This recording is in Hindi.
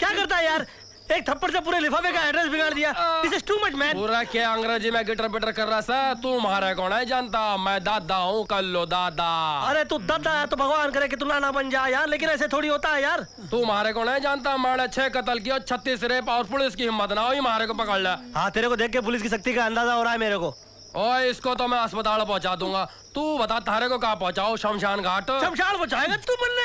क्या करता है यार एक थप्पड़ से पूरे लिफाफे का एड्रेस बिगाड़ दिया this is too much man पूरा क्या अंग्रेजी में गिटर पिटर कर रहा सा तू महाराज कौन है जानता मैं दादा हूँ कर लो दादा अरे तू दादा है तो भगवान करे कि तू ना बन जा यार लेकिन ऐसे थोड़ी होता है यार तू महाराज कौन है जानता मैंने छह कतल की और छत्तीस रेप और पुलिस की हिम्मत ना हुई महाराज को पकड़ ला हाँ तेरे को देख के पुलिस की शक्ति का अंदाजा हो रहा है मेरे को और इसको तो मैं अस्पताल पहुंचा दूंगा तू बता तारे को कहाँ पहुंचाओ शमशान घाट शमशान पहुंचाएगा तू बनने